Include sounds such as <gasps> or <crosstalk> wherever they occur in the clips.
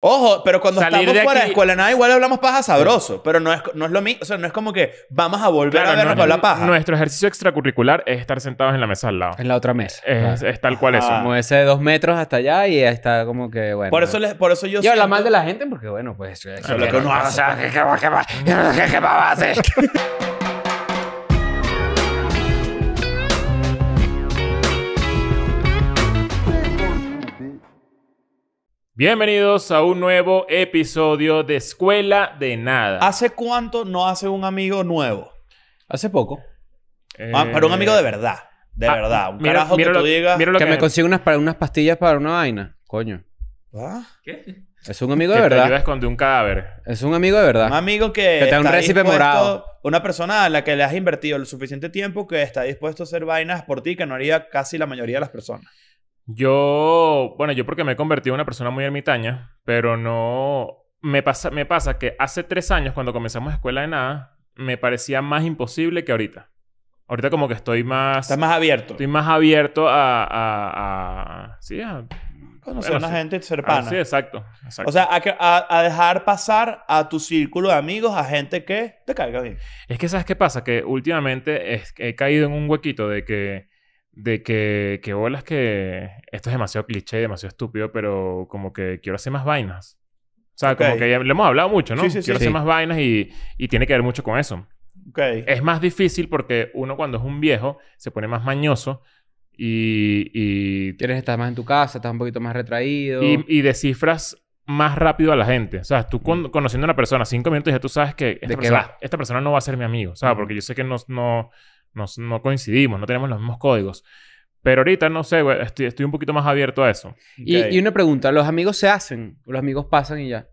Ojo, pero cuando estamos fuera de escuela, nada, igual hablamos paja sabroso. Pero no es, no es lo mismo. O sea, no es como que vamos a volver a vernos para hablar paja. Nuestro ejercicio extracurricular es estar sentados en la mesa al lado. En la otra mesa. Es, tal cual eso. Como ese de dos metros hasta allá y está como que, bueno. por, eso les, por eso yo. habla mal de la gente porque, bueno, pues... que ¿Qué va a hacer? Bienvenidos a un nuevo episodio de Escuela de Nada. ¿Hace cuánto no hace un amigo nuevo? Hace poco. Ah, para un eh, amigo de verdad. De ah, verdad. Un carajo que tú digas. que, me consiga unas, unas pastillas para una vaina. Coño. ¿Ah? ¿Qué? Es un amigo de Que te ayuda a un cadáver. Es un amigo de verdad. Un amigo que. Que te da un morado. Una persona a la que le has invertido el suficiente tiempo que está dispuesto a hacer vainas por ti que no haría casi la mayoría de las personas. Yo, bueno, yo porque me he convertido en una persona muy ermitaña, pero no... Me pasa, me pasa que hace tres años, cuando comenzamos Escuela de Nada, me parecía más imposible que ahorita. Ahorita como que estoy más... Estás más abierto. Estoy más abierto a... a, sí, a... Conocer a una gente cercana. Ah, sí, exacto, O sea, a, dejar pasar a tu círculo de amigos a gente que te caiga bien. Es que ¿sabes qué pasa? Que últimamente he caído en un huequito de que de que, que bolas que esto es demasiado cliché, demasiado estúpido, pero como que quiero hacer más vainas. O sea, como que ya le hemos hablado mucho, ¿no? Sí, sí, sí, quiero hacer más vainas y, y tiene que ver mucho con eso. Okay. Es más difícil porque uno cuando es un viejo se pone más mañoso y... y que estar más en tu casa, estás un poquito más retraído. Y, y descifras más rápido a la gente. O sea, tú mm. conociendo a una persona cinco minutos ya tú sabes que esta, persona, esta persona, no va a ser mi amigo. O sea, mm. porque yo sé que no, no, no coincidimos, no tenemos los mismos códigos. Pero ahorita no sé, estoy, un poquito más abierto a eso. Y, y, una pregunta, ¿los amigos se hacen? ¿O los amigos pasan y ya?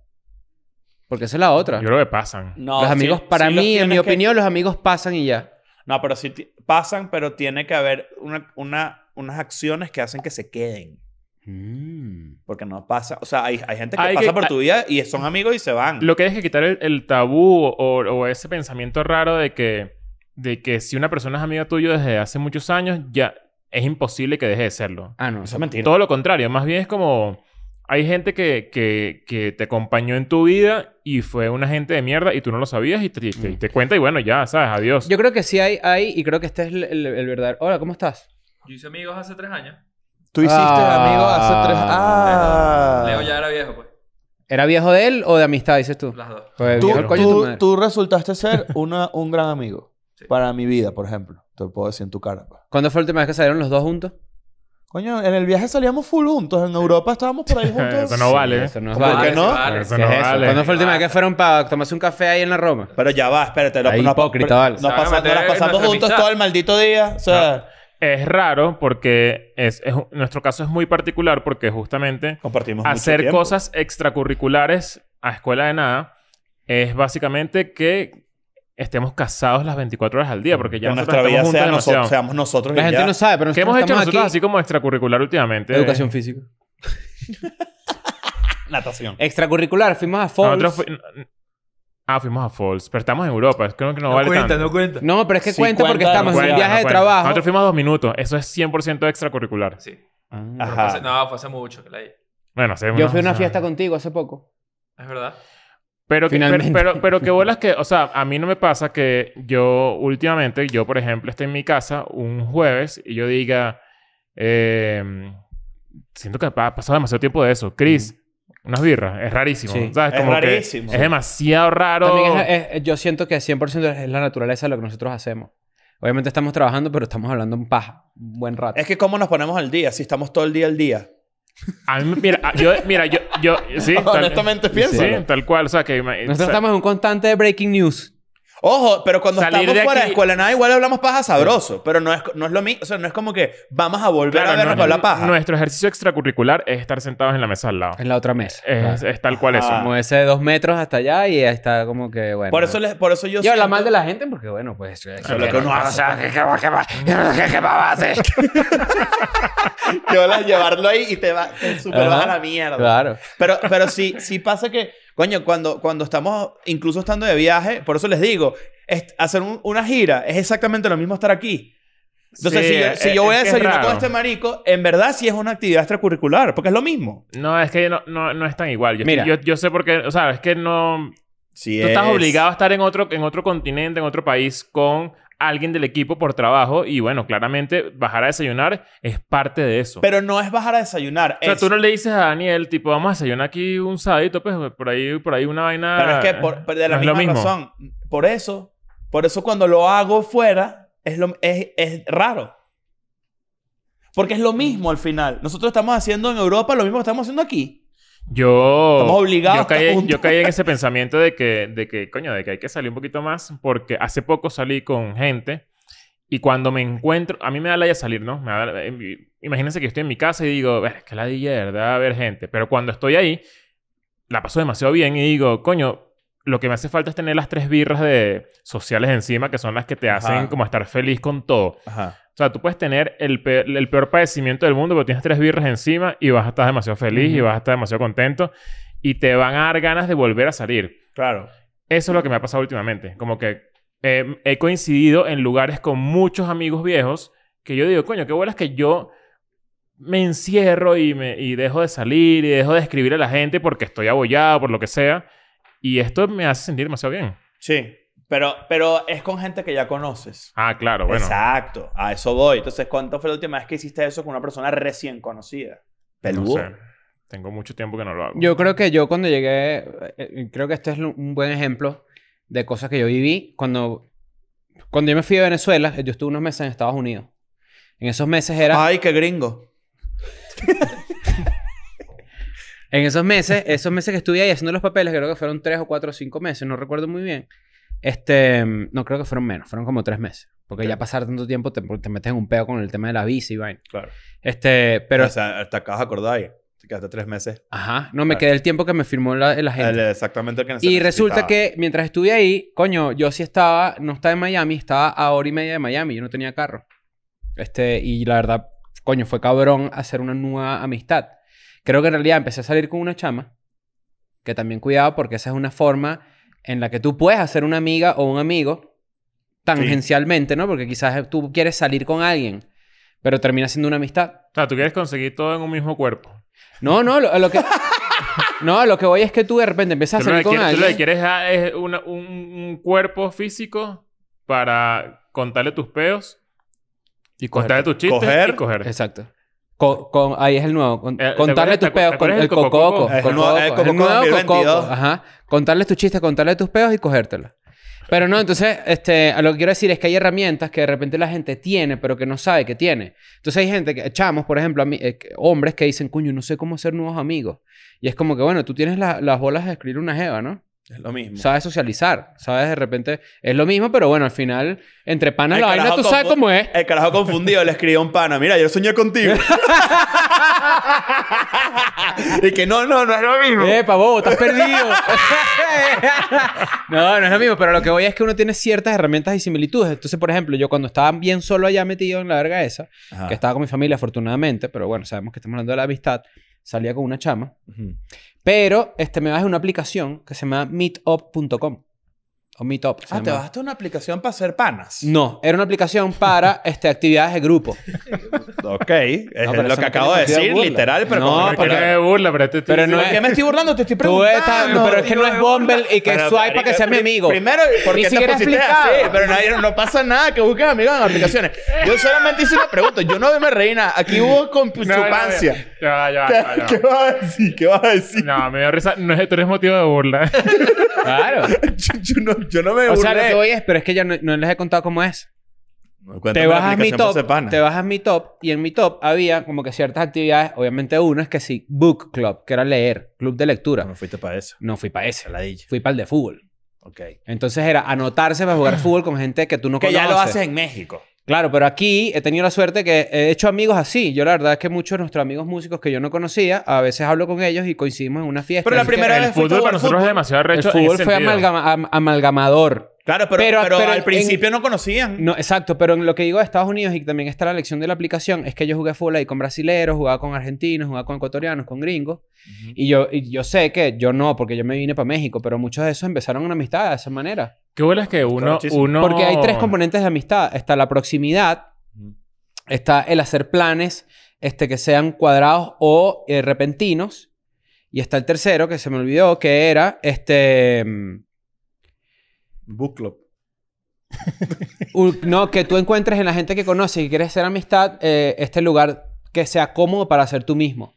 Porque esa es la otra. Yo creo que pasan. los amigos, para mí, en mi opinión, los amigos pasan y ya. No, pero sí si pasan, pero tiene que haber una, unas acciones que hacen que se queden. Mm. Porque no pasa, o sea, hay, gente que pasa por tu vida y son amigos y se van. Lo que hay es que quitar el, tabú o, ese pensamiento raro de que de que si una persona es amiga tuya desde hace muchos años, ya es imposible que deje de serlo. Ah, no, es mentira. Todo lo contrario, más bien es como hay gente que, te acompañó en tu vida y fue una gente de mierda y tú no lo sabías y te, te, mm. cuenta y bueno, ya, sabes, adiós. Yo creo que sí hay, hay y creo que este es el, verdadero. Hola, ¿cómo estás? Yo hice amigos hace tres años. Tú hiciste ah. amigos hace tres años. Ah. Leo ya era viejo, pues. ¿Era viejo de él o de amistad, dices tú? Las dos. Pues tú, tú, tú, resultaste ser una, un gran amigo. Para mi vida, por ejemplo. Te lo puedo decir en tu cara. Pues. ¿Cuándo fue la última vez que salieron los dos juntos? Coño, en el viaje salíamos full juntos. En Europa estábamos por ahí <laughs> juntos. ¿eh? Eso no vale. Eso no ¿Por qué no? ¿Cuándo fue la última vez que fueron para tomarse un café ahí en la Roma? Pero ya va, espérate. lo es hipócrita, vale. nos, las pasamos juntos todo el maldito día. O sea, Es raro porque es, nuestro caso es muy particular porque justamente compartimos hacer cosas extracurriculares a escuela de nada es básicamente que estemos casados las 24 horas al día, porque ya no nuestra vida sea seamos nosotros. La gente no sabe, pero ¿Qué hemos hecho nosotros así como extracurricular últimamente? Educación física. <laughs> Natación. Extracurricular, fuimos a Falls. Ah, fuimos a Falls, pero estamos en Europa, creo que no, vale cuenta, No cuenta, no pero es que cuenta, porque estamos en un viaje de trabajo. Nosotros fuimos a dos minutos, eso es 100% extracurricular. Sí. Ah. no, fue hace mucho que la Bueno, hace Yo fui a una fiesta contigo hace poco. Es verdad. Pero que, pero, pero, que bolas que, o sea, a mí no me pasa que yo últimamente, yo por ejemplo, esté en mi casa un jueves y yo diga, em, siento que ha pasado demasiado tiempo de eso. Chris, mm. unas birras. Es rarísimo. es es demasiado raro. yo siento que 100% es la naturaleza de lo que nosotros hacemos. Obviamente estamos trabajando, pero estamos hablando en paja. Un buen rato. Es que cómo nos ponemos al día. Si estamos todo el día al día mira, yo, mira, yo, yo, Honestamente pienso. Sí, tal cual. O que... Nosotros estamos en un constante de breaking news. Ojo, pero cuando estamos fuera de escuela, nada, igual hablamos paja sabroso. Pero no es, no es lo mismo. O sea, no es como que vamos a volver a vernos con la paja. Nuestro ejercicio extracurricular es estar sentados en la mesa al lado. En la otra mesa. Es, tal cual eso. Como ese de dos metros hasta allá y está como que, bueno. Por eso, les, por eso yo. Yo habla mal de la gente porque, bueno, pues. Es lo que uno hace. ¿Qué va a hacer? llevarlo ahí y te va a la mierda. Claro. Pero, pero sí, sí pasa que, coño, cuando, cuando estamos, incluso estando de viaje, por eso les digo, hacer una gira es exactamente lo mismo estar aquí. Entonces, si, yo, si yo voy a desayunar con este marico, en verdad sí es una actividad extracurricular, porque es lo mismo. No, es que no, no, no es tan igual. Yo, Mira. Yo, sé por qué, o sea, es que no... Sí tú estás obligado a estar en otro, en otro continente, en otro país, con alguien del equipo por trabajo y bueno, claramente bajar a desayunar es parte de eso. Pero no es bajar a desayunar. O sea, tú no le dices a Daniel, tipo, vamos a desayunar aquí un sábado, pues por ahí, por ahí una vaina. Pero es que por, de la misma razón, por eso, por eso cuando lo hago fuera es, lo, es, es raro. Porque es lo mismo al final. Nosotros estamos haciendo en Europa lo mismo que estamos haciendo aquí. Yo. Yo caí, en ese pensamiento de que, de que, coño, de que hay que salir un poquito más, porque hace poco salí con gente y cuando me encuentro. A mí me da la idea salir, ¿no? Eh, imagínense que estoy en mi casa y digo, es que la de verdad, a ver gente. Pero cuando estoy ahí, la paso demasiado bien y digo, coño, lo que me hace falta es tener las tres birras de sociales encima, que son las que te hacen como estar feliz con todo. O sea, tú puedes tener el peor, padecimiento del mundo, pero tienes tres birras encima y vas a estar demasiado feliz y vas a estar demasiado contento y te van a dar ganas de volver a salir. Claro. Eso es lo que me ha pasado últimamente. Como que eh, he coincidido en lugares con muchos amigos viejos que yo digo, coño, qué es que yo me encierro y, me, y dejo de salir y dejo de escribir a la gente porque estoy abollado, por lo que sea. Y esto me hace sentir demasiado bien. Sí. Pero, pero es con gente que ya conoces. Ah, claro, bueno. Exacto, a eso voy. Entonces, ¿cuánto fue la última vez que hiciste eso con una persona recién conocida? Peludo. No sé. Tengo mucho tiempo que no lo hago. Yo creo que yo cuando llegué, eh, eh, creo que este es un buen ejemplo de cosas que yo viví. Cuando, cuando yo me fui a Venezuela, yo estuve unos meses en Estados Unidos. En esos meses era... ¡Ay, qué gringo! <laughs> En esos meses, <laughs> esos meses que estuve ahí haciendo los papeles, creo que fueron tres o cuatro o cinco meses, no recuerdo muy bien. Este, no creo que fueron menos, fueron como tres meses. Porque ya pasar tanto tiempo te, metes en un peo con el tema de la visa y vaina. Claro. Este, pero. O sea, hasta acabas acordáis. que Hasta tres meses. Ajá. No, me quedé el tiempo que me firmó la, la gente. exactamente el que necesitaba. Y resulta que mientras estuve ahí, coño, yo sí estaba, no estaba en Miami, estaba a hora y media de Miami. Yo no tenía carro. Este, y la verdad, coño, fue cabrón hacer una nueva amistad. Creo que en realidad empecé a salir con una chama, que también cuidado porque esa es una forma en la que tú puedes hacer una amiga o un amigo tangencialmente, ¿no? Porque quizás tú quieres salir con alguien, pero termina siendo una amistad. O sea, tú quieres conseguir todo en un mismo cuerpo. No, no, lo, que... No, lo que voy es que tú de repente empiezas a salir con alguien. Tú lo que quieres es ah, un, cuerpo físico para contarle tus peos y contarle tus chistes coger. Exacto ahí es el nuevo. Eh, contarle tus peos. Con, el, cococo. el nuevo, cococo. Ajá. Contarle tus chistes, contarle tus peos y cogértela. Pero no, entonces, este, lo que quiero decir es que hay herramientas que de repente la gente tiene, pero que no sabe que tiene. Entonces hay gente que, echamos por ejemplo, a eh, hombres que dicen, coño, no sé cómo hacer nuevos amigos. Y es como que, bueno, tú tienes las bolas de escribir una jeva, ¿no? Es lo mismo. Sabes socializar, sabes de repente. Es lo mismo, pero bueno, al final, entre panas la vaina, tú sabes cómo es. El carajo confundido le escribió a un pana, mira, yo soñé contigo. <laughs> y que no, no, no es lo mismo. Eh, pavo, ¡Estás perdido! <laughs> no, no es lo mismo. Pero lo que voy es que uno tiene ciertas herramientas y similitudes. Entonces, por ejemplo, yo cuando estaba bien solo allá metido en la verga esa, que estaba con mi familia afortunadamente, pero bueno, sabemos que estamos hablando de la amistad, salía con una chama. Pero este, me bajé una aplicación que se llama meetup.com. O Meetup. Ah, te bajaste una aplicación para hacer panas. No, era una aplicación para <laughs> este, actividades de grupo. ok. Es lo que acabo de decir, literal, pero No, porque- Pero me burla, pero no qué me estoy burlando? Te estoy Tú preguntando. pero es que no es Bumble y que es swipe para que sea mi amigo. Primero, porque si te Pero no, pasa nada que busques amigos en aplicaciones. Yo solamente hice una pregunta. Yo no me reina. Aquí hubo con <laughs> Ya, ya, ya, ¿Qué vas a decir? ¿Qué vas a decir? No, me dio risa. No, es- tú eres motivo de burla. Claro. <laughs> yo no, yo no me burlé. O sea, lo que pero es que ya no, les he contado cómo es. te bajas, mi top, te bajas mi top y en mi top había como que ciertas actividades. Obviamente, uno es que sí, Book Club, que era leer, club de lectura. No, fuiste para eso. No fui para eso. Fui para el de fútbol. Ok. Entonces era anotarse para jugar <clears throat> fútbol con gente que tú no conoces. Que ya lo haces en México. Claro, pero aquí he tenido la suerte que he hecho amigos así. Yo la verdad es que muchos de nuestros amigos músicos que yo no conocía, a veces hablo con ellos y coincidimos en una fiesta. Pero la primera vez el fútbol para nosotros es demasiado recho. El fútbol fue amalgamador. Claro, pero, al principio no conocían. No, exacto, pero en lo que digo de Estados Unidos y también está la lección de la aplicación, es que yo jugué fútbol ahí con brasileros, jugaba con argentinos, jugaba con ecuatorianos, con gringos. y, yo, yo sé que yo no, porque yo me vine para México, pero muchos de esos empezaron una amistad de esa manera. Qué bueno es que uno, uno... Porque hay tres componentes de amistad. Está la proximidad, está el hacer planes este, que sean cuadrados o eh, repentinos, y está el tercero, que se me olvidó, que era este... Mm, Book club. <laughs> no, que tú encuentres en la gente que conoces y quieres hacer amistad eh, este lugar que sea cómodo para ser tú mismo.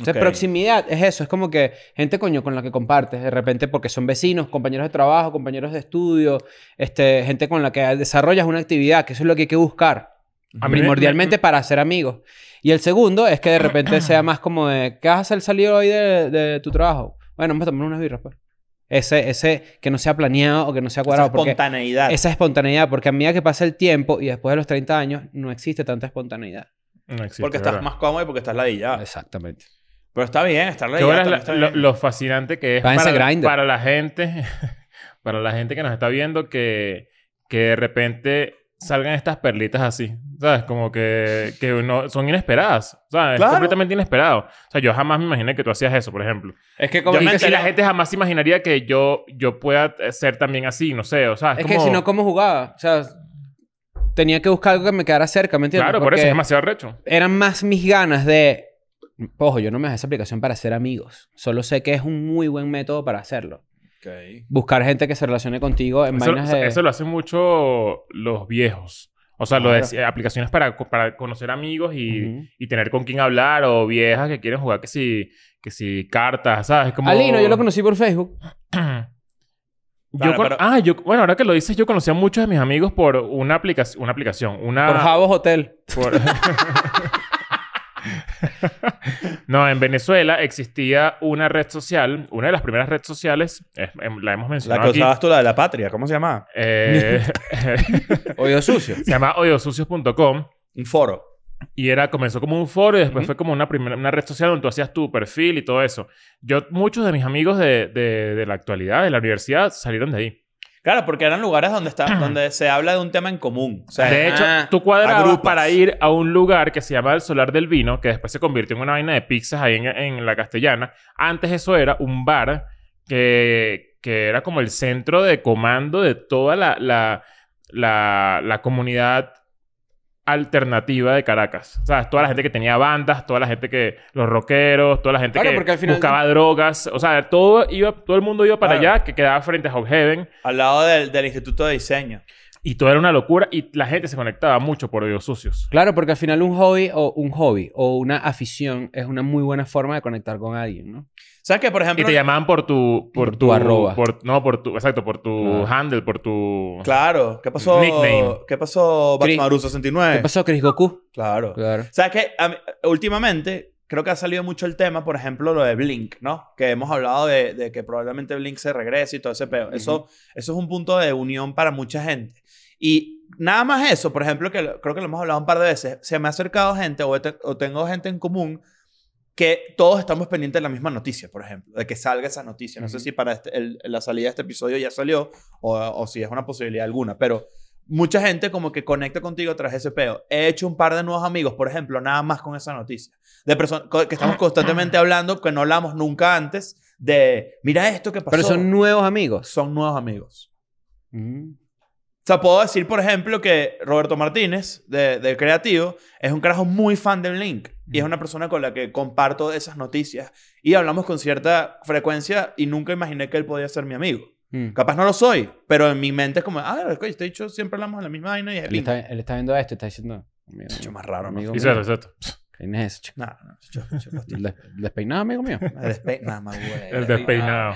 O proximidad es eso, es como que gente coño con la que compartes, de repente porque son vecinos, compañeros de trabajo, compañeros de estudio, este, gente con la que desarrollas una actividad, que eso es lo que hay que buscar. primordialmente para ser amigos. Y el segundo es que de repente sea más como de, ¿qué vas a hacer salir hoy de, de, tu trabajo? Bueno, vamos a tomar unas birras, pues. Ese, ese que no se ha planeado o que no sea cuadrado. Esa espontaneidad. Esa espontaneidad, porque a medida que pasa el tiempo y después de los 30 años, no existe tanta espontaneidad. No existe. Porque estás más cómodo y porque estás ladillado. Exactamente. Pero está bien, estar ladillado. es lo, fascinante que es para, la gente, <laughs> para la gente que nos está viendo, que, que de repente salgan estas perlitas así, ¿sabes? Como que, que no, son inesperadas, ¿sabes? Es completamente inesperado. O sea, yo jamás me imaginé que tú hacías eso, por ejemplo. Es que como... que si la gente jamás imaginaría que yo, yo pueda eh, ser también así, no sé, o sea... Es, que si no, ¿cómo jugaba? O sea, tenía que buscar algo que me quedara cerca, ¿me entiendes? Claro, por eso es demasiado recho. Eran más mis ganas de... Ojo, yo no me hago esa aplicación para hacer amigos. Solo sé que es un muy buen método para hacerlo. Buscar gente que se relacione contigo en eso, Eso lo hacen mucho los viejos. O sea, lo eh, aplicaciones para, para conocer amigos y, tener con quién hablar o viejas que quieren jugar que si, que si cartas, ¿sabes? Como... Alino, yo lo conocí por Facebook. <clears throat> Yo Ah, yo... Bueno, ahora que lo dices, yo conocí a muchos de mis amigos por una, aplicación... una aplicación. Una... Por Javos Hotel. <laughs> <laughs> no, en Venezuela existía una red social, una de las primeras redes sociales, em, la hemos mencionado. La que usabas tú, la de la patria, ¿cómo se llama? Eh, <laughs> Se llama odiosucios.com. Un foro. Y era, comenzó como un foro y después fue como una, primera, red social donde tú hacías tu perfil y todo eso. Yo, muchos de mis amigos de la actualidad, de la universidad, salieron de ahí. Claro, porque eran lugares donde, <clears throat> donde se habla de un tema en común. de hecho, tu ah, tú para ir a un lugar que se llama el Solar del Vino, que después se convirtió en una vaina de pizzas ahí en, la castellana. Antes eso era un bar que, era como el centro de comando de toda la, la comunidad alternativa de Caracas. O sea, toda la gente que tenía bandas, toda la gente que... Los rockeros, toda la gente que buscaba drogas. O sea, todo, iba, todo el mundo iba para allá, que quedaba frente a Heaven... Al lado del, del Instituto de Diseño. Y todo era una locura y la gente se conectaba mucho por videos sucios. Claro, porque al final un hobby o un hobby o una afición es una muy buena forma de conectar con alguien, ¿no? ¿Sabes qué? Por ejemplo... Y te llamaban por tu... Por, tu, arroba. Por, no, por tu... Exacto, por tu ah. handle, por tu... Claro. ¿Qué pasó? ¿Qué pasó 69 ¿Qué pasó Chris Goku? Claro. claro. ¿Sabes qué? últimamente creo que ha salido mucho el tema, por ejemplo, lo de Blink, ¿no? Que hemos hablado de, que probablemente Blink se regrese y todo ese peo. eso, eso es un punto de unión para mucha gente. Y nada más eso, por ejemplo, que creo que lo hemos hablado un par de veces, se me ha acercado gente o tengo gente en común que todos estamos pendientes de la misma noticia, por ejemplo, de que salga esa noticia. No sé si para este, la salida de este episodio ya salió o, si es una posibilidad alguna, pero mucha gente como que conecta contigo tras ese peo. He hecho un par de nuevos amigos, por ejemplo, nada más con esa noticia. De personas que estamos ah, constantemente ah. hablando, que no hablamos nunca antes, de, mira esto que pasó. Pero son nuevos amigos. Son nuevos amigos. Mm. O sea, puedo decir, por ejemplo, que Roberto Martínez, de, Creativo, es un carajo muy fan del Link. Y es una persona con la que comparto esas noticias. Y hablamos con cierta frecuencia y nunca imaginé que él podía ser mi amigo. Mm. Capaz no lo soy, pero en mi mente es como, ah, estoy dicho siempre hablamos de la misma vaina y es él, está, él está, viendo esto está diciendo, mucho más raro, amigo eso, No, ¿El despeinado, amigo mío? El despeinado, El despeinado.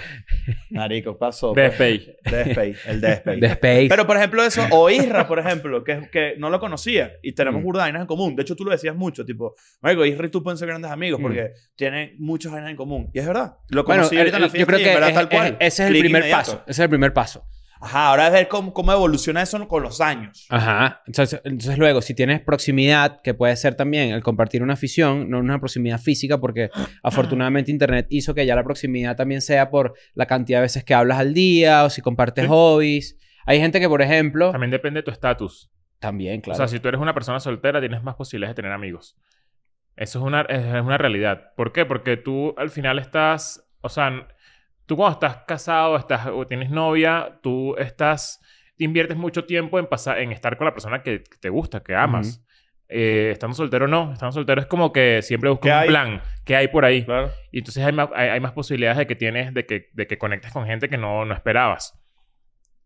Marico, pasó. Despey. Despey, el despey. Despey. Pero, por ejemplo, eso, o Isra, por ejemplo, que, que no lo conocía y tenemos mm. burdainas en común. De hecho, tú lo decías mucho, tipo, Marico, Isra y tú pueden ser grandes amigos mm. porque tienen muchos vainas en común. Y es verdad. Lo conocí ahorita en la fiesta yo creo que ese es el primer paso. Ese es el primer paso. Ajá, ahora es ver cómo, cómo evoluciona eso con los años. Ajá. Entonces, entonces, luego, si tienes proximidad, que puede ser también el compartir una afición, no una proximidad física, porque <gasps> afortunadamente Internet hizo que ya la proximidad también sea por la cantidad de veces que hablas al día o si compartes hobbies. Hay gente que, por ejemplo... También depende de tu estatus. También, claro. O sea, si tú eres una persona soltera, tienes más posibilidades de tener amigos. Eso es una, es una realidad. ¿Por qué? Porque tú al final estás, o sea, tú cuando estás casado estás, o tienes novia, tú estás, inviertes mucho tiempo en, pasar, en estar con la persona que, te gusta, que amas. Eh, estando soltero no, estando soltero es como que siempre buscas un plan, ¿Qué hay por ahí. Y entonces hay más, más posibilidades de que tienes, de que, de conectes con gente que no, no esperabas.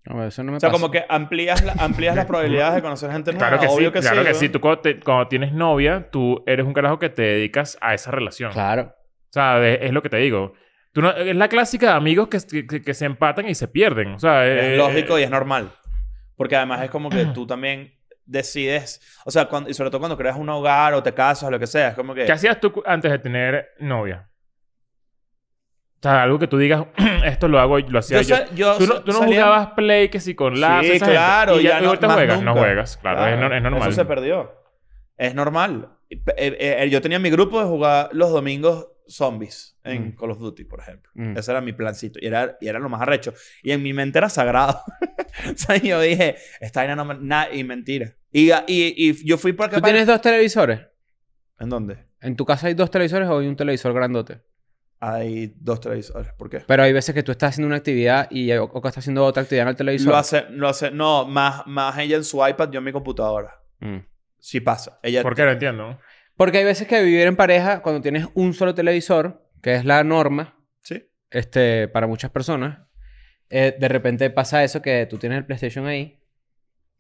o sea, como que amplías, las probabilidades de conocer gente nueva. Claro que sí, claro que sí. Tú cuando, tienes novia, tú eres un carajo que te dedicas a esa relación. Claro. O sea, es lo que te digo es la clásica de amigos que, se empatan y se pierden. O sea, es, eh, lógico y es normal. Porque además es como que tú también decides, o sea, cuando, y sobre todo cuando creas un hogar o te casas, lo que sea, es como que... ¿Qué hacías tú antes de tener novia? O sea, algo que tú digas, <clears throat> esto lo hago, lo hacía yo. tú no, jugabas play que si con la... Sí, claro. Y ya, no, juegas, no juegas. Claro, Es, es, normal. Eso se perdió. Es normal. Eh, eh, yo tenía mi grupo de jugar los domingos zombies en mm. Call of Duty, por ejemplo. Mm. Ese era mi plancito. Y era, y era lo más arrecho. Y en mi mente era sagrado. <laughs> o sea, yo dije, esta vaina no y mentira. Y, y, yo fui porque... ¿Tú tienes dos televisores? ¿En dónde? ¿En tu casa hay dos televisores o hay un televisor grandote? Hay dos televisores. ¿Por qué? Pero hay veces que tú estás haciendo una actividad y Oka está haciendo otra actividad en el televisor. Lo hace... no, más, más ella en su iPad, yo en mi computadora. Mm. Sí pasa. ¿Por qué? No entiendo. Porque hay veces que vivir en pareja, cuando tienes un solo televisor, que es la norma, este, para muchas personas, eh, de repente pasa eso que tú tienes el PlayStation ahí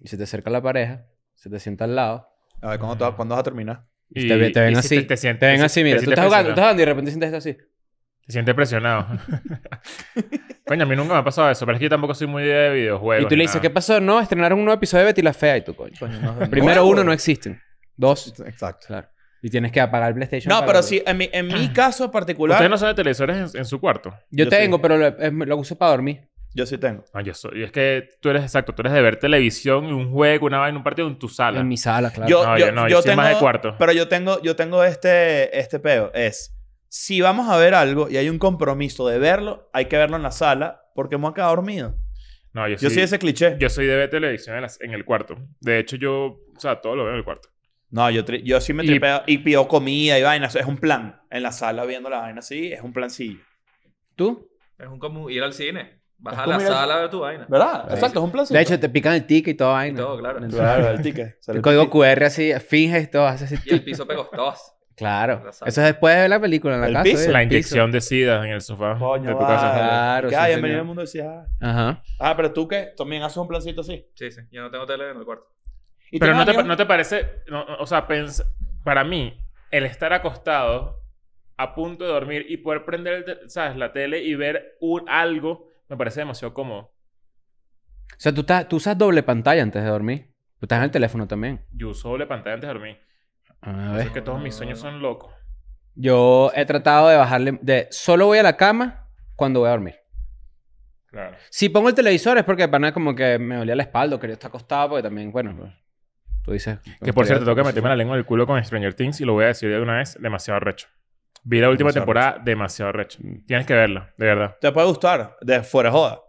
y se te acerca la pareja, se te sienta al lado. A ver, ¿cuándo, vas a terminar? Y, te, ven así. Si te, te, sientes, te, ven así, mira. tú estás jugando, estás jugando y de repente sientes así. Te sientes presionado. <laughs> Coño, a mí nunca me ha pasado eso, pero es que yo tampoco soy muy de videojuegos. Y tú le dices, ¿qué pasó? No, estrenaron un nuevo episodio de Betty la Fea y tú, coño. Primero, uno, no existen. Dos. Exacto. Claro. Y tienes que apagar el PlayStation. No, pero sí, en mi, en mi caso particular. usted no sabe televisores en, su cuarto? Yo, tengo, pero lo, uso para dormir. Yo sí tengo. No, ah, yo soy. Es que tú eres exacto. Tú eres de ver televisión, y un juego, una vaina, un partido en tu sala. En mi sala, claro. Yo, no, yo, tengo, más de cuarto. Pero yo tengo, yo tengo este, este peo. Es, si vamos a ver algo y hay un compromiso de verlo, hay que verlo en la sala porque hemos acabado dormido. No, yo, sí yo soy ese cliché. Yo soy de ver televisión en, en, el cuarto. De hecho, yo, o sea, todo lo veo en el cuarto. No, yo, yo sí me tripeo y pido comida y vainas. Es un plan. En la sala viendo la vaina así, es un plancillo. ¿Tú? Es un como ir al cine. Vas a la sala a ver tu vaina. ¿Verdad? Exacto, es un plancillo. De hecho, te pican el ticket y toda vaina. todo, claro. Claro, el ticket. <laughs> el código QR así, finges y todo. Haces así. Y el piso pegostoso. Claro. Eso es después de ver la película en la el casa. Piso, ¿eh? la inyección de SIDA en el sofá. Coño, de Claro. bienvenido al mundo de SIDA. Ajá. Ah, pero tú qué? ¿También haces un plancito así? Sí, sí. Yo no tengo tele en el cuarto. Pero no te, no te parece, o sea, para mí, el estar acostado a punto de dormir y poder prender, ¿sabes? la tele y ver un, algo, me parece demasiado cómodo. O sea, ¿tú, estás, tú usas doble pantalla antes de dormir. Tú estás en el teléfono también. Yo uso doble pantalla antes de dormir. A ver. Es que todos mis sueños son locos. Yo he tratado de bajarle. De, solo voy a la cama cuando voy a dormir. Claro. Si pongo el televisor es porque para nada como que me dolía la espalda, quería estar acostado, porque también, bueno, Tú Que por cierto, tengo que meterme la lengua en el culo con Stranger Things y lo voy a decir de una vez, demasiado recho. Vi la última temporada, demasiado recho. Tienes que verla, de verdad. Te puede gustar, de fuera joda.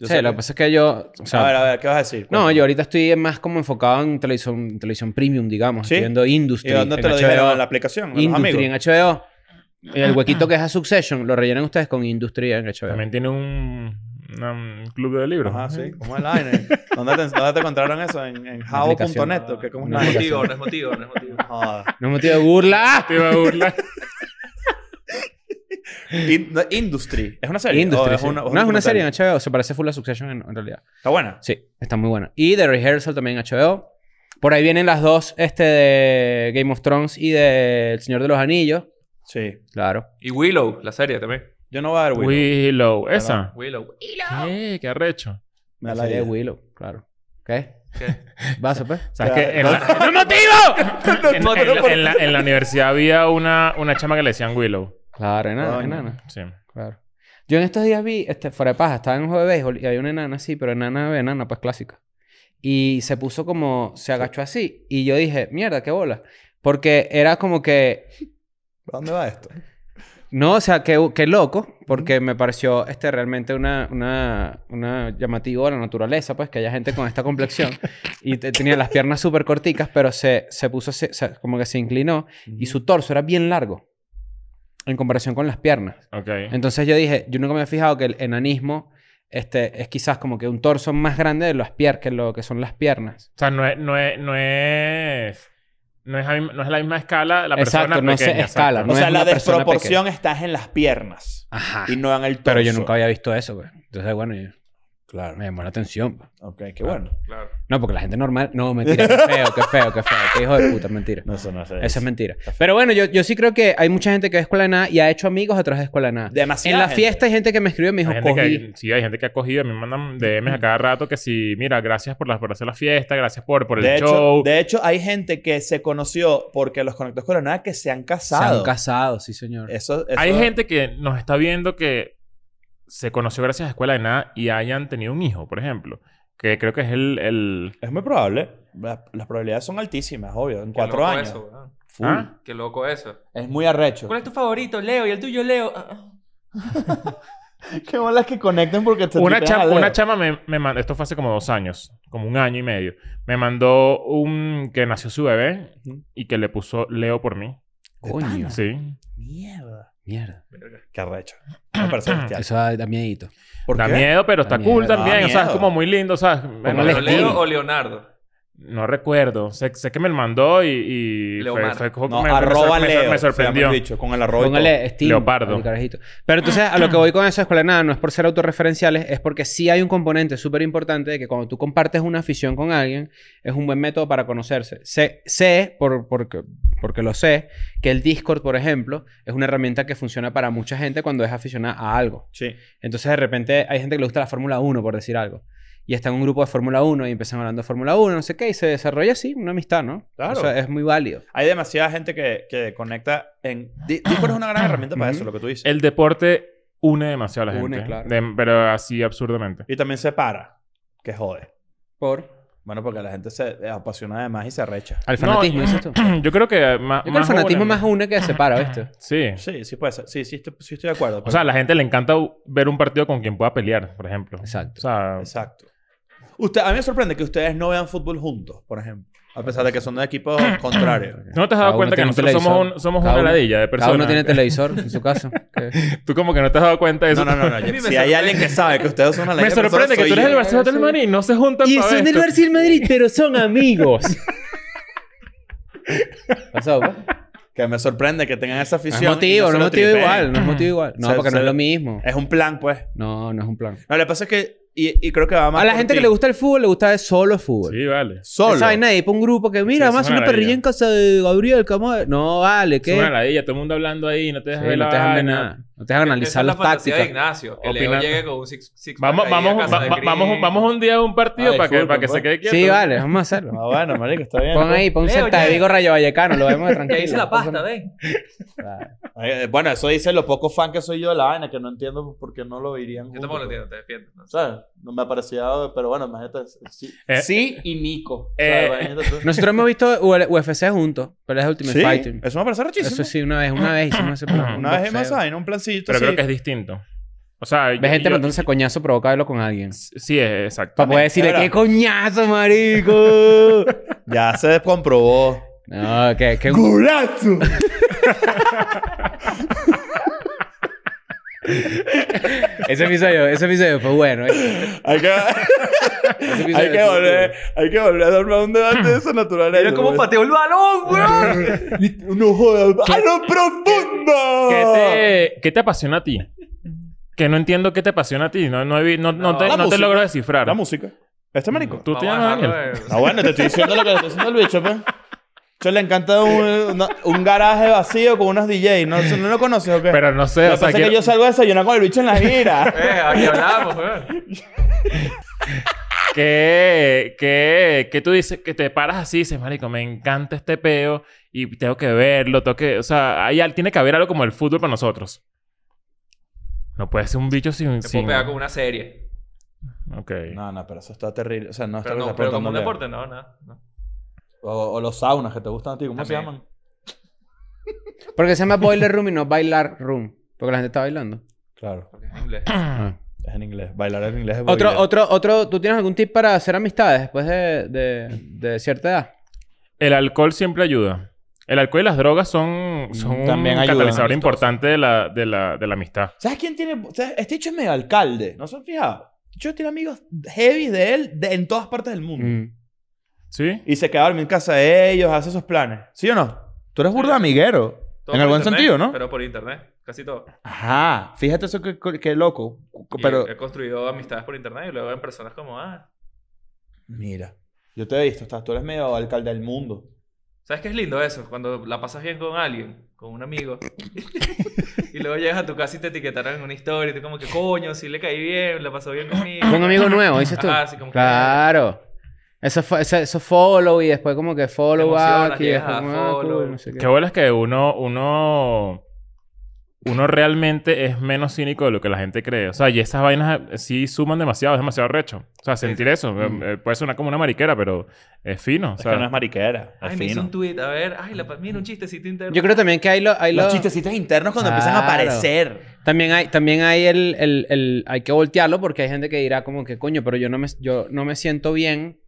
sí, lo que pasa es que yo. a ver, a ver, ¿qué vas a decir? No, yo ahorita estoy más como enfocado en televisión, televisión premium, digamos. viendo industria. Industry. ¿Y dónde te lo HBO, en la aplicación? ¿En Industry, en HBO. El huequito que es a Succession, lo rellenan ustedes con Industry en HBO. También tiene un un club de libros. Ah, sí, como el ¿Dónde, te, encontraron eso? En, en no, es motivo, no es motivo, no es motivo. de burla. <laughs> industry. ¿Es una serie? Industry, oh, no, es una serie en HBO. Se parece full a Succession en, en, realidad. ¿Está buena? Sí, está muy buena. Y The Rehearsal también en HBO. Por ahí vienen las dos, este de Game of Thrones y de El Señor de los Anillos. Sí. Claro. Y Willow, la serie también. Yo no voy a dar Willow. Willow, esa. Willow. Willow. ¿Qué? ¿Qué arrecho? Me la de Willow, claro. ¿Qué? ¿Qué? <laughs> ¿Vas, pues? ¿Sabes no, la... motivo! en, la, universidad había una, una chama que le decían Willow. Claro, enana, enana. Sí. Claro. Yo en estos días vi, este, fuera de paja, estaba en un juego de béisbol y había una enana así, pero enana, enana, pues clásica. Y se puso como, se agachó así. Y yo dije, mierda, qué bola. Porque era como que. dónde va esto? No, o sea, qué, loco, porque me pareció este, realmente una, una, una llamativo a la naturaleza, pues, que haya gente con esta complexión. Y tenía las piernas súper corticas, pero se, puso, como que se inclinó, y su torso era bien largo en comparación con las piernas. Okay. Entonces yo dije, yo nunca me he fijado que el enanismo este, es quizás como que un torso más grande de las piernas, que lo que son las piernas. O sea, no es no es, la misma escala la persona exacto, no es escala. o sea, la desproporción está en las piernas. Y no en el torso. Pero yo nunca había visto eso, güey. Pues. Entonces, bueno, yo... Claro. Me llamó la atención. Pues. Ok, qué bueno. Claro. No, porque la gente normal. No, mentira, <laughs> qué feo, qué feo, qué feo. Qué hijo de puta, mentira. No, eso no es Eso es mentira. Pero bueno, yo, yo sí creo que hay mucha gente que es escuela de nada y ha hecho amigos a través de escuela de nada. Demasiado. En la fiesta hay gente que me escribe y me dijo, hay sí, hay gente que ha cogido. Me mandan mm, DMs a mm. cada rato que sí, mira, gracias por, hacer la fiesta, gracias por, por el de show. de hecho, hay gente que se conoció porque los conectó escuela nada que se han casado. Se han casado, sí, señor. Hay gente que nos está viendo que se conoció gracias a Escuela de Nada y hayan tenido un hijo, por ejemplo. Que creo que es el... Es muy probable. Las, probabilidades son altísimas, obvio. En cuatro años. ¿Ah? Qué loco eso. Es muy arrecho. ¿Cuál es tu favorito, Leo? Y el tuyo, Leo. Ah, ah. <laughs> Qué bolas que conecten porque te una, chama, una chama me, me mandó, esto fue hace como dos años, como un año y medio. Me mandó un que nació su bebé y que le puso Leo por mí. Coño. Sí. Mierda. Mierda. Qué arrecho. <clears throat> Eso da, miedito. da miedo, pero está cool también. o sea, es como muy lindo, ¿O Como Leo o Leonardo. No recuerdo. Sé, que me lo mandó y... Fue, como me, arroba me sorprendió. con el arroba Póngale Leopardo. Pero entonces, a lo que voy con eso es que nada, no es por ser autorreferenciales, es porque sí hay un componente súper importante de que cuando tú compartes una afición con alguien, es un buen método para conocerse. Sé, por, porque, lo sé, que el Discord, por ejemplo, es una herramienta que funciona para mucha gente cuando es aficionada a algo. Sí. Entonces, de repente, hay gente que le gusta la Fórmula 1, por decir algo y está en un grupo de Fórmula 1 y empiezan hablando de Fórmula 1, no sé qué, y se desarrolla así una amistad, ¿no? Claro. O sea, es muy válido. Hay demasiada gente que, conecta en... Discord es una gran <coughs> herramienta para eso, lo que tú dices. El deporte une demasiado a la une, gente. Claro. pero así absurdamente. Y también separa, que jode. ¿Por? Bueno, porque la gente se apasiona más y se arrecha. Al fanatismo, dices tú. <clears throat> Yo creo que más. Yo creo que el fanatismo más une que separa, ¿viste? Sí. Sí, sí puede Sí, sí, estoy, de acuerdo. O sea, a la gente le encanta ver un partido con quien pueda pelear, por ejemplo. Exacto. Exacto a mí me sorprende que ustedes no vean fútbol juntos, por ejemplo. A pesar de que son de equipos <coughs> contrarios. ¿No te has dado cuenta que nosotros somos, somos una heladilla ladilla de personas? Cada uno tiene <laughs> televisor en su casa. <laughs> Tú como que no te has dado cuenta de eso. No, no, no. <laughs> si hay alguien que sabe que ustedes son una ladilla Me sorprende que tú eres yo. el Barcelona del Madrid y no se juntan Y son son del Barcelona Madrid, pero son amigos. ¿Pasó, pues. Que me sorprende que tengan esa afición. No es motivo, no, es motivo igual, no es motivo igual. No, porque no es lo mismo. Es un plan, pues. No, no es un plan. No, lo que pasa es que y, creo que va más. A la gente que le gusta el fútbol, le gusta de solo fútbol. Sí, vale. Solo. Esa nadie ahí, un grupo que mira, más una perrilla en casa de Gabriel, ¿cómo? No, vale, ¿qué? Es una ladilla, todo el mundo hablando ahí, no te dejas de ver no te dejan de Nada. No te dejan e-, analizar los tácticas. de con un six, vamos, vamos, vamos, vamos un día a un partido ah, para, que, para que se quede quieto. Sí, vale, vamos a hacerlo. Ah, bueno, marico, está bien. Pon ahí, pon de digo Rayo Vallecano, lo vemos de <laughs> tranquilo. hice la pasta, ven. Ah, eh, eh, bueno, eso dice los pocos fans que soy yo de la vaina, que no entiendo por qué no lo irían Yo tampoco lo entiendo, te defiendo. O sea, No me parecido, pero bueno, imagínate. Sí, eh, sí y Nico. nosotros hemos visto UFC juntos, pero es Ultimate sí, Fighting. Eso me parece rechísimo. Eso sí, una vez, una vez hicimos ese plan. Una <clears throat> vez en Masai, un plan pero creo que es distinto. O sea, Ves gente mandándose coñazo provocarlo con alguien. Sí, exacto. Para poder decirle, ¿qué coñazo, marico? <laughs> ya se comprobó. No, que... que... <laughs> <laughs> ese episodio, ese episodio fue bueno. ¿eh? Hay que, hay que volver, hay que volver a armar un debate de esa naturaleza. Era como pateó el balón, güey. no jodas. ¡A lo profundo! ¿Qué te, apasiona a ti? Que no entiendo qué te apasiona a ti. No, no, no, no te, logro descifrar. La música. ¿Este marico? Tú te llamas Daniel. Ah, bueno, te estoy diciendo lo que te estoy diciendo el bicho, pues. Yo le encanta un, un garaje vacío con unos DJs. ¿No, ¿No lo conoces o qué? Pero no sé, o sea, que yo salgo a desayunar con el bicho en la gira. <laughs> Eh, aquí hablamos, weón. <laughs> ¿Qué? ¿Qué? que tú dices, que te paras así y dices, marico, me encanta este peo y tengo que verlo, tengo que... O sea, ahí tiene que haber algo como el fútbol para nosotros. No puede ser un bicho sin... Te sin... puedo pegar con una serie. Ok. no, no, pero eso está terrible. O sea, no está Pero, como un deporte, no, nada. No. O, los saunas que te gustan a ti, ¿cómo se llaman? Porque se llama Boiler Room y no Bailar Room. Porque la gente está bailando. Claro. es en inglés. Ah. es en inglés. Bailar en inglés Otro, otro, otro. ¿Tú tienes algún tip para hacer amistades después de, cierta edad? El alcohol siempre ayuda. El alcohol y las drogas son, son un catalizador importante de la, amistad. ¿Sabes quién tiene...? Este hecho es medio alcalde. ¿No se han Yo tiene amigos heavy de él en todas partes del mundo. Mm. ¿Sí? Y se quedaron en casa de ellos, hace esos planes. ¿Sí o no? Tú eres burda amiguero. en el buen sentido, ¿no? Pero por internet, casi todo. Ajá. Fíjate eso que, loco. Pero... he construido amistades por internet y luego en personas como, ah. Mira. Yo te he visto, tú eres medio alcalde del mundo. ¿Sabes qué es lindo eso? Cuando la pasas bien con alguien, con un amigo, <laughs> y luego llegas a tu casa y te etiquetaron en una historia, y te como que, coño, si le caí bien, la pasó bien conmigo. Con un amigo nuevo, dices tú. claro. Eso, es follow y después como que follow back y ah, qué. bueno es que uno, uno, uno realmente es menos cínico de lo que la gente cree. O sea, y esas vainas eh, sí suman demasiado, es demasiado recho. O sea, sentir eso eh, mm. eh, puede sonar como una mariquera, pero es fino. Es o sea. que no es mariquera. ay, me hizo un tweet, a ver, ay, mira un chistecito interno. Yo creo también que hay, los, los chistecitos internos cuando empiezan a aparecer. También hay, también hay el, el, el, hay que voltearlo porque hay gente que dirá como que coño, pero yo no me, yo no me siento bien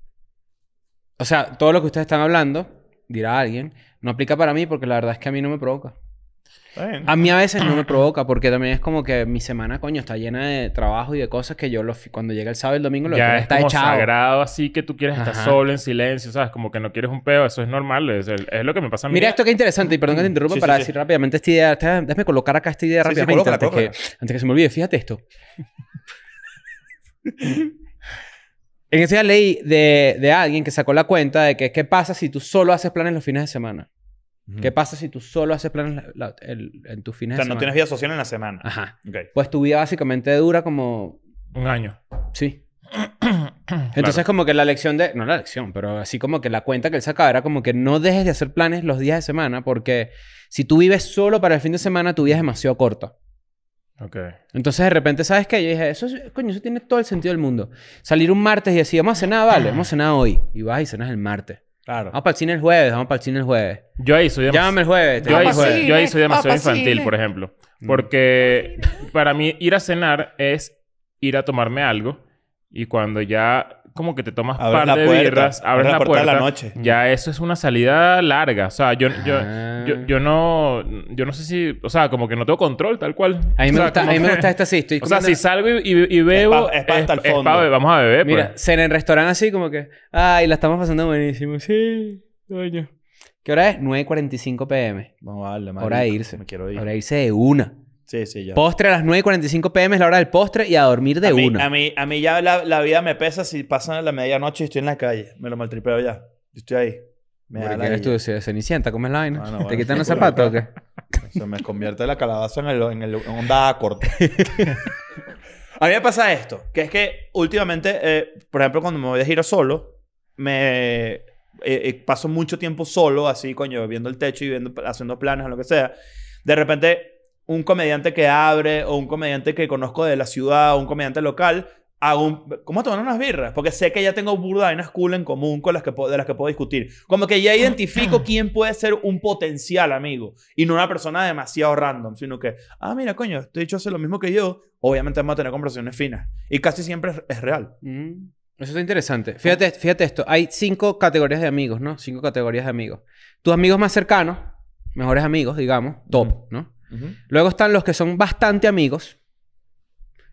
o sea, todo lo que ustedes están hablando, dirá alguien, no aplica para mí porque la verdad es que a mí no me provoca. A mí a veces no me provoca porque también es como que mi semana, coño, está llena de trabajo y de cosas que yo cuando llega el sábado y el domingo lo ya es está echado. sagrado así que tú quieres estar solo en silencio, ¿sabes? Como que no quieres un pedo, eso es normal, es, lo que me pasa a mí. Mira esto que interesante y perdón que te interrumpa para decir rápidamente esta idea, déjame colocar acá esta idea rápidamente Que, antes que se me olvide, fíjate esto. <laughs> En esa ley de, de alguien que sacó la cuenta de que qué pasa si tú solo haces planes los fines de semana. ¿Qué pasa si tú solo haces planes en tus fines O sea, no tienes vida social en la semana. Ajá. Pues tu vida básicamente dura como... Un año. Sí. Entonces como que la lección de... No la lección, pero así como que la cuenta que él sacaba era como que no dejes de hacer planes los días de semana porque si tú vives solo para el fin de semana, tu vida es demasiado corta. Entonces de repente, ¿sabes qué? Yo dije, eso, coño, eso tiene todo el sentido del mundo. Salir un martes y decir, vamos a cenar, vale, vamos a cenar hoy. Y vas y cenas el martes. Claro. Vamos para el cine el jueves, vamos para el cine el jueves. Yo ahí soy Llámame el jueves. Yo jueves. yo ahí, soy demasiado infantil, por ejemplo. Mm. Porque para mí ir a cenar es ir a tomarme algo. Y cuando ya como que te tomas un par de birras, abres la, puerta, la noche. ya eso es una salida larga. O sea, yo, yo, ah. yo, no... Yo no sé si... O sea, como que no tengo control, tal cual. A mí me, está gusta, me gusta esta así. <laughs> o sea, si salgo y, bebo... Es vamos a beber, Mira, pues. en el restaurante así como que... Ay, la estamos pasando buenísimo. Sí, coño. ¿Qué hora es? 9.45 pm. a darle, madre. Hora de irse. Me quiero Hora de irse de una. Sí, sí, ya. Postre a las 9.45 pm es la hora del postre y a dormir de una. A mí, a mí ya la, vida me pesa si pasan la medianoche y estoy en la calle. Me lo maltripeo ya. Yo estoy ahí. tú cenicienta? ¿Cómo es la vaina? ¿Te quitan los zapatos o qué? <laughs> Se me convierte la calabaza en, el, en, el, onda <laughs> a mí me pasa esto, que es que últimamente, eh, por ejemplo, cuando me voy a giro solo, me eh, eh, paso mucho tiempo solo, así, coño, viendo el techo y viendo, haciendo planes o lo que sea. De repente un comediante que abre o un comediante que conozco de la ciudad o un comediante local, hago un, ¿cómo tomar unas birras? Porque sé que ya tengo burda una cool en común con las que de las que puedo discutir. Como que ya identifico <clears throat> quién puede ser un potencial amigo y no una persona demasiado random, sino que, ah, mira, coño, este dicho hace lo mismo que yo, obviamente vamos a tener conversaciones finas. Y casi siempre es, real. Mm, eso está interesante. Fíjate, fíjate esto. Hay cinco categorías de amigos, ¿no? Cinco categorías de amigos. Tus amigos más cercanos, mejores amigos, digamos, top, ¿no? Luego están los que son bastante amigos.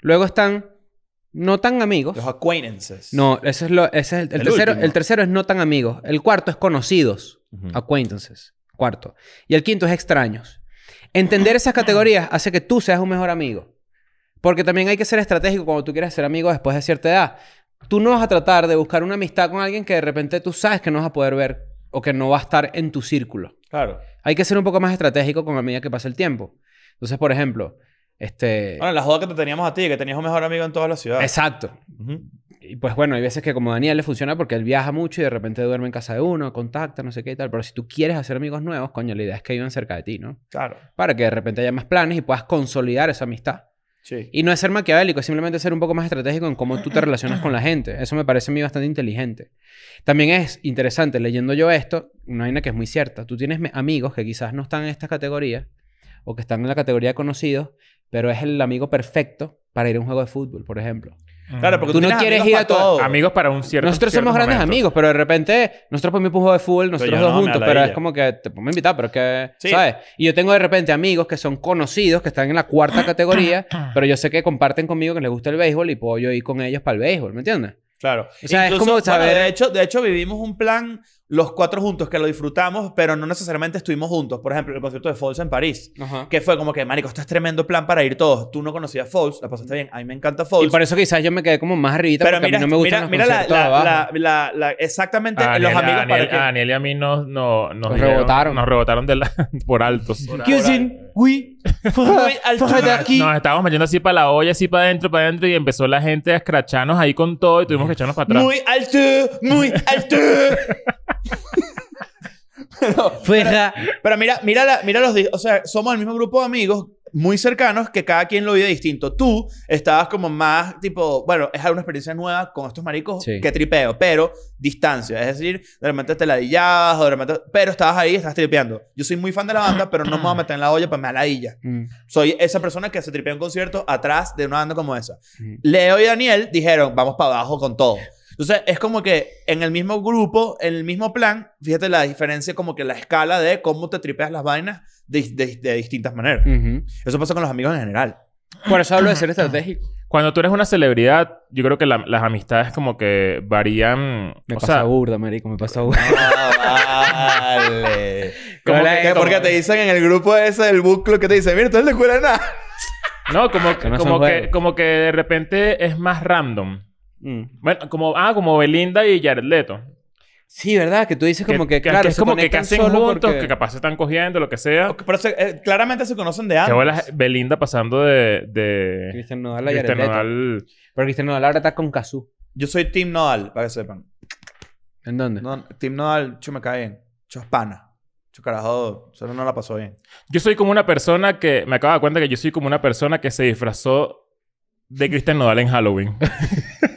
Luego están no tan amigos. Los acquaintances. No, ese es, lo, es el, tercero. El tercero es no tan amigos. El cuarto es conocidos. Acquaintances. Cuarto. Y el quinto es extraños. Entender esas categorías hace que tú seas un mejor amigo. Porque también hay que ser estratégico cuando tú quieres ser amigo después de cierta edad. Tú no vas a tratar de buscar una amistad con alguien que de repente tú sabes que no vas a poder ver o que no va a estar en tu círculo. Claro. Hay que ser un poco más estratégico con la medida que pasa el tiempo. Entonces, por ejemplo, este... Bueno, la joda que te teníamos a ti, que tenías un mejor amigo en toda la ciudad. Exacto. Y pues bueno, hay veces que como Daniel le funciona porque él viaja mucho y de repente duerme en casa de uno, contacta, no sé qué y tal. Pero si tú quieres hacer amigos nuevos, coño, la idea es que vivan cerca de ti, ¿no? Claro. Para que de repente haya más planes y puedas consolidar esa amistad. Y no es ser maquiavélico, es simplemente ser un poco más estratégico en cómo tú te relacionas con la gente. Eso me parece a mí bastante inteligente. También es interesante, leyendo yo esto, una vaina que es muy cierta. Tú tienes amigos que quizás no están en esta categoría o que están en la categoría de conocidos, pero es el amigo perfecto para ir a un juego de fútbol, por ejemplo. Claro, porque tú, no quieres ir a todos. Amigos para un cierto Nosotros somos grandes amigos, pero de repente nosotros pues mi un juego de fútbol, nosotros dos juntos, pero es como que te pongo a invitar, pero es que, ¿sabes? Y yo tengo de repente amigos que son conocidos, que están en la cuarta <coughs> categoría, <coughs> <coughs> pero yo sé que comparten conmigo que les gusta el béisbol y puedo yo ir con ellos para el béisbol, ¿me entiendes? Claro. O sea, es como saber... de, hecho, de hecho, vivimos un plan, los cuatro juntos que lo disfrutamos, pero no necesariamente estuvimos juntos. Por ejemplo, el concierto de Falls en París, que fue como que, marico, Esto es tremendo plan para ir todos. Tú no conocías Falls, la pasaste bien, a mí me encanta Falls. Y por eso quizás yo me quedé como más arribita pero a mí no me gustan mira, mira la, exactamente los amigos Daniel, y a mí nos, rebotaron. Nos rebotaron <laughs> por altos. <laughs> ¿Qué dicen? Uy, de aquí. Nos estábamos metiendo así para la olla, así para adentro, para adentro, y empezó la gente a escracharnos ahí con todo y tuvimos que echarnos para atrás. Muy alto, muy alto. <laughs> pero, pero, mira, mira, mira los... O sea, somos el mismo grupo de amigos muy cercanos que cada quien lo vive distinto. Tú estabas como más tipo, bueno, es alguna experiencia nueva con estos maricos que tripeo, pero distancia. Es decir, de repente te ladillabas Pero estabas ahí, estás tripeando. Yo soy muy fan de la banda, pero no me voy a meter en la olla para pues me aladilla. Mm. Soy esa persona que se tripea en concierto atrás de una banda como esa. Mm. Leo y Daniel dijeron, vamos para abajo con todo. Entonces, es como que en el mismo grupo, en el mismo plan, fíjate la diferencia, como que la escala de cómo te tripeas las vainas de, de, distintas maneras. Eso pasa con los amigos en general. Por eso hablo de ser <clears throat> estratégico. Cuando tú eres una celebridad, yo creo que las amistades como que varían. Me pasa burda, marico, me pasa burda. Ah, vale. <laughs> porque te dicen en el grupo ese del book que te dicen, mira, tú eres de cura nada. No, como, que, como, que, como que de repente es más random. Mm. como, ah, como Belinda y Jared Leto. Sí, ¿verdad? Que tú dices como que, claro, es como que juntos, que capaz se están cogiendo, lo que sea. pero eh, claramente se conocen de antes. Belinda pasando de... de... Cristian Nodal a Jared Leto. Pero Cristian Nodal ahora está con Kazú. Yo soy Tim Nodal, para que sepan. ¿En dónde? No, Nodal, yo me cae bien. es pana. Yo carajo, solo no la pasó bien. Yo soy como una persona que... Me acabo de dar cuenta que yo soy como una persona que se disfrazó de Cristian Nodal en Halloween. <laughs>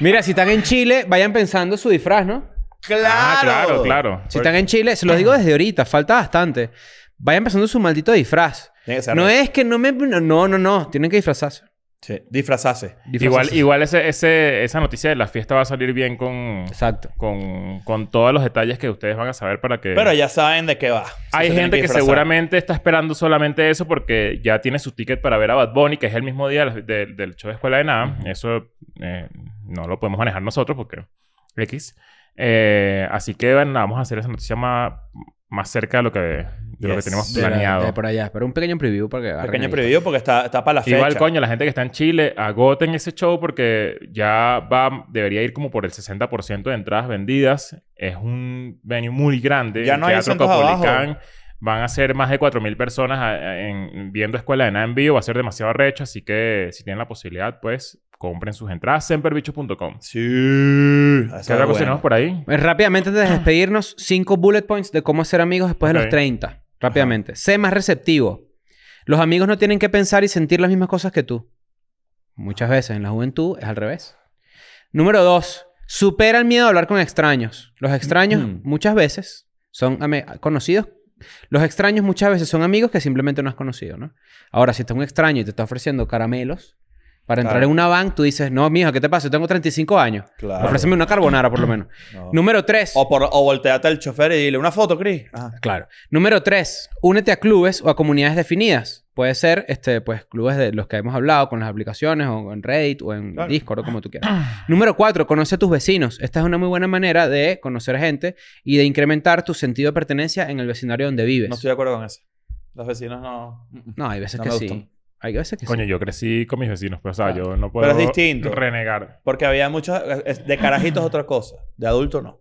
Mira, si están en Chile, vayan pensando su disfraz, ¿no? Claro. Ah, claro, claro. Si están en Chile, se los digo desde ahorita, falta bastante. Vayan pensando su maldito disfraz. No es que no me. No, no, no. Tienen que disfrazarse. Sí, Disfrazase. Igual, igual ese, esa noticia de la fiesta va a salir bien con... Exacto. Con, todos los detalles que ustedes van a saber para que... Pero ya saben de qué va. Hay gente que, seguramente está esperando solamente eso porque ya tiene su ticket para ver a Bad Bunny, que es el mismo día del show de Escuela de Nada. Eso eh, no lo podemos manejar nosotros porque... X. Eh, así que, vamos a hacer esa noticia más, más cerca de lo que, de lo que tenemos planeado. De, por allá, pero un pequeño preview porque Pequeño preview porque está, está para la fecha. Igual, coño, la gente que está en Chile, agoten ese show porque ya va, debería ir como por el 60% de entradas vendidas. Es un venue muy grande. Ya no Teatro Copolicán. Van a ser más de 4.000 personas eh, en, viendo Escuela de Nada en vivo. Va a ser demasiado recho, así que si tienen la posibilidad, pues compren sus entradas, semperbicho.com. Sí. ¿Qué otra cosa por ahí? Pues rápidamente, de despedirnos, cinco bullet points de cómo hacer amigos después de los 30. Rápidamente. Sé más receptivo. Los amigos no tienen que pensar y sentir las mismas cosas que tú. Muchas veces en la juventud es al revés. Número dos, supera el miedo a hablar con extraños. Los extraños mm-hmm. muchas veces son conocidos los extraños muchas veces son amigos que simplemente no has conocido, ¿no? Ahora, si está un extraño y te está ofreciendo caramelos, para entrar en una van, tú dices, no, mija, ¿qué te pasa? Yo tengo 35 años. Claro. una carbonara, por lo <clears throat> menos. Número 3. O, por, volteate al chofer y dile una foto, Chris. Claro. Número 3. Únete a clubes o a comunidades definidas. Puede ser, este, pues, clubes de los que hemos hablado, con las aplicaciones, o en Reddit, o en Discord, o como tú quieras. Número 4. Conoce a tus vecinos. Esta es una muy buena manera de conocer gente y de incrementar tu sentido de pertenencia en el vecindario donde vives. No estoy de acuerdo con eso. Los vecinos no... No, hay veces que sí que Coño, yo crecí con mis vecinos, pero pues, o sea, yo no puedo pero es distinto, renegar. Porque había muchos... De carajitos es otra cosa. De adulto no.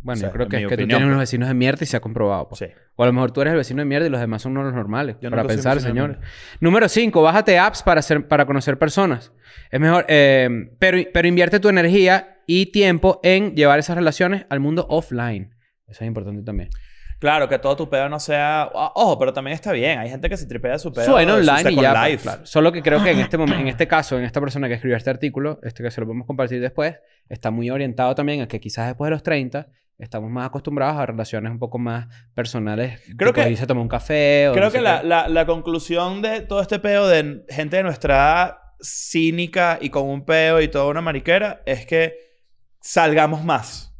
Bueno, yo creo que es que tú tienes pues. unos vecinos de mierda y se ha comprobado. Pues. Sí. O a lo mejor tú eres el vecino de mierda y los demás son unos normales. para pensar, señores. Número 5. Bájate apps para, para conocer personas. Es mejor... Eh, pero, pero invierte tu energía y tiempo en llevar esas relaciones al mundo offline. Eso es importante también. Claro, que todo tu pedo no sea. Ojo, pero también está bien. Hay gente que se tripea de su pedo. Suena online y ya. Pues, claro. Solo que creo que en <laughs> este, momento, en este caso, en esta persona que escribió este artículo, este que se lo podemos compartir después, está muy orientado también a que quizás después de los 30 estamos más acostumbrados a relaciones un poco más personales. Creo que. ahí se toma un café. O creo que la, conclusión de todo este pedo de gente de nuestra edad cínica y con un pedo y toda una mariquera es que salgamos más.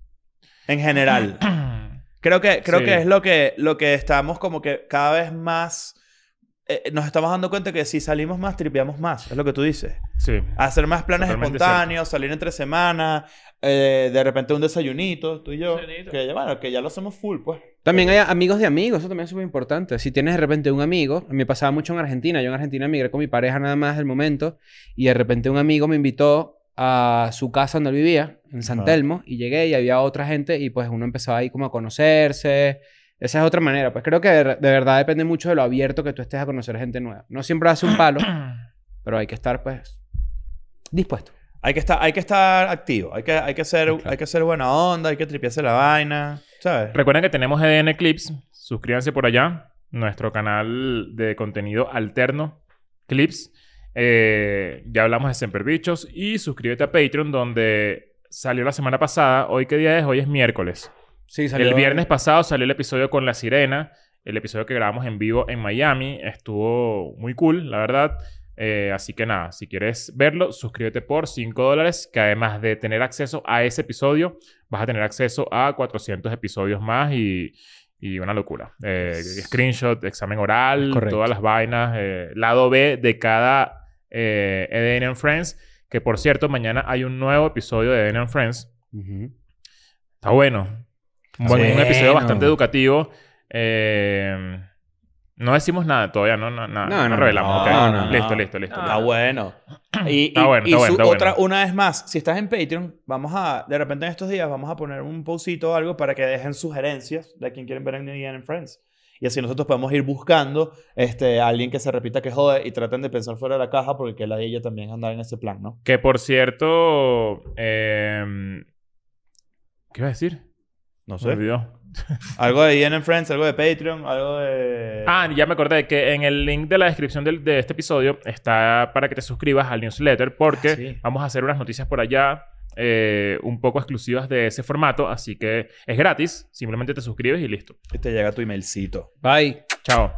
En general. <clears throat> Creo que, creo que es lo que, lo que estamos como que cada vez más... Eh, eh, nos estamos dando cuenta que si salimos más, tripeamos más. Es lo que tú dices. Sí. Hacer más planes espontáneos, salir entre semanas, eh, de repente un desayunito, tú y yo. Que, bueno, que ya lo hacemos full, pues. También hay amigos de amigos, eso también es muy importante. Si tienes de repente un amigo, me pasaba mucho en Argentina. Yo en Argentina emigré con mi pareja nada más del momento y de repente un amigo me invitó a su casa donde él vivía en San Telmo, y llegué y había otra gente y pues uno empezaba ahí como a conocerse. Esa es otra manera. Pues creo que de, verdad depende mucho de lo abierto que tú estés a conocer gente nueva. No siempre hace un palo, <clears throat> pero hay que estar pues dispuesto. Hay que estar, hay que estar activo, hay que, hay, que ser, hay que ser buena onda, hay que tripiarse la vaina, ¿sabes? Recuerden que tenemos EDN Clips, suscríbanse por allá, nuestro canal de contenido alterno, Clips. Eh, ya hablamos de Semper Bichos y suscríbete a Patreon donde salió la semana pasada. ¿Hoy qué día es? Hoy es miércoles. Sí, salió. El viernes pasado salió el episodio con La Sirena, el episodio que grabamos en vivo en Miami. Estuvo muy cool, la verdad. Eh, así que nada, si quieres verlo, suscríbete por 5 dólares, que además de tener acceso a ese episodio, vas a tener acceso a 400 episodios más y, una locura. Eh, screenshot, examen oral, todas las vainas, eh, lado B de cada EDN and Friends. Que por cierto, mañana hay un nuevo episodio de Ben Friends. Está bueno. Un episodio bastante educativo. Eh, no decimos nada todavía, no, no, no, revelamos. listo, listo, listo. Está bueno. Y, otra, una vez más, si estás en Patreon, vamos a, de repente en estos días, vamos a poner un pausito o algo para que dejen sugerencias de quién quieren ver en Friends. Y así nosotros podemos ir buscando este, a alguien que se repita que jode y traten de pensar fuera de la caja porque la de ella también andar en ese plan, ¿no? Que por cierto, em, ¿qué iba a decir? No sé. <laughs> algo de EN Friends, algo de Patreon, algo de... Ah, ya me acordé que en el link de la descripción de este episodio está para que te suscribas al newsletter porque ah, vamos a hacer unas noticias por allá eh, un poco exclusivas de ese formato. Así que es gratis. Simplemente te suscribes y listo. Y te llega tu emailcito. Bye. Chao.